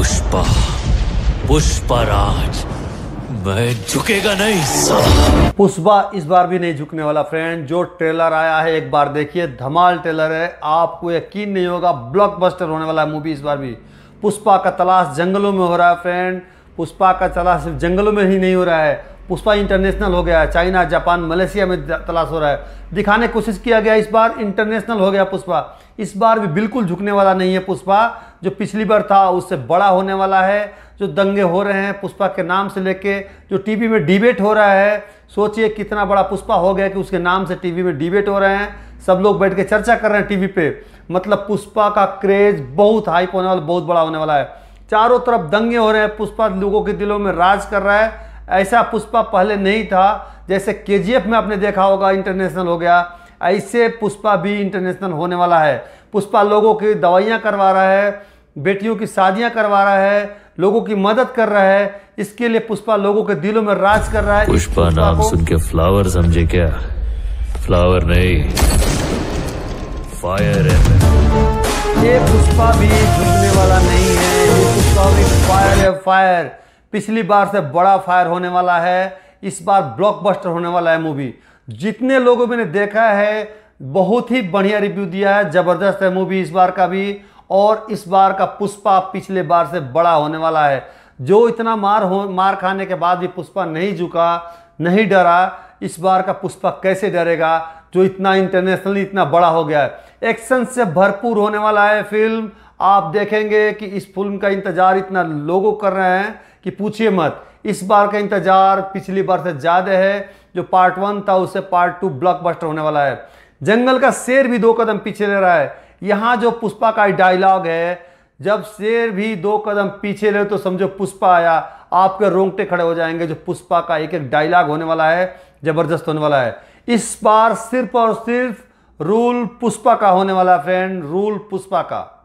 पुष्पा पुष्पराज मैं झुकेगा नहीं पुष्पा इस बार भी नहीं झुकने वाला फ्रेंड जो ट्रेलर आया है एक बार देखिए धमाल ट्रेलर है आपको यकीन नहीं होगा ब्लॉकबस्टर होने वाला है मूवी इस बार भी पुष्पा का तलाश जंगलों में हो रहा है फ्रेंड पुष्पा का तलाश सिर्फ जंगलों में ही नहीं हो रहा है पुष्पा इंटरनेशनल हो गया है चाइना जापान मलेशिया में तलाश हो रहा है दिखाने की कोशिश किया गया इस बार इंटरनेशनल हो गया पुष्पा इस बार भी बिल्कुल झुकने वाला नहीं है पुष्पा जो पिछली बार था उससे बड़ा होने वाला है जो दंगे हो रहे हैं पुष्पा के नाम से लेके जो टीवी में डिबेट हो रहा है सोचिए कितना बड़ा पुष्पा हो गया कि उसके नाम से टीवी में डिबेट हो रहे हैं सब लोग बैठ के चर्चा कर रहे हैं टीवी पे मतलब पुष्पा का क्रेज बहुत हाइप होने वाला बहुत बड़ा होने वाला है चारों तरफ दंगे हो रहे हैं पुष्पा लोगों के दिलों में राज कर रहा है ऐसा पुष्पा पहले नहीं था जैसे के में आपने देखा होगा इंटरनेशनल हो गया ऐसे पुष्पा भी इंटरनेशनल होने वाला है पुष्पा लोगों की दवाइयाँ करवा रहा है बेटियों की शादियाँ करवा रहा है लोगों की मदद कर रहा है इसके लिए पुष्पा लोगों के दिलों में राज कर रहा है पुष्पा नाम सुन के फ्लावर समझे क्या फ्लावर नहीं फायर है ये पुष्पा भी झुकने वाला नहीं है ये पुष्पा भी फायर है फायर पिछली बार से बड़ा फायर होने वाला है इस बार ब्लॉकबस्टर होने वाला है मूवी जितने लोगों मैंने देखा है बहुत ही बढ़िया रिव्यू दिया है ज़बरदस्त है मूवी इस बार का भी और इस बार का पुष्पा पिछले बार से बड़ा होने वाला है जो इतना मार हो मार खाने के बाद भी पुष्पा नहीं झुका नहीं डरा इस बार का पुष्पा कैसे डरेगा जो इतना इंटरनेशनली इतना बड़ा हो गया है एक्शन से भरपूर होने वाला है फिल्म आप देखेंगे कि इस फिल्म का इंतज़ार इतना लोगों कर रहे हैं कि पूछिए मत इस बार का इंतजार पिछली बार से ज़्यादा है जो पार्ट वन था उससे पार्ट टू ब्लॉकबस्टर होने वाला है जंगल का शेर भी दो कदम पीछे ले रहा है यहां जो पुष्पा का डायलॉग है जब शेर भी दो कदम पीछे ले तो समझो पुष्पा आया आपके रोंगटे खड़े हो जाएंगे जो पुष्पा का एक एक डायलॉग होने वाला है जबरदस्त होने वाला है इस बार सिर्फ और सिर्फ रूल पुष्पा का होने वाला फ्रेंड रूल पुष्पा का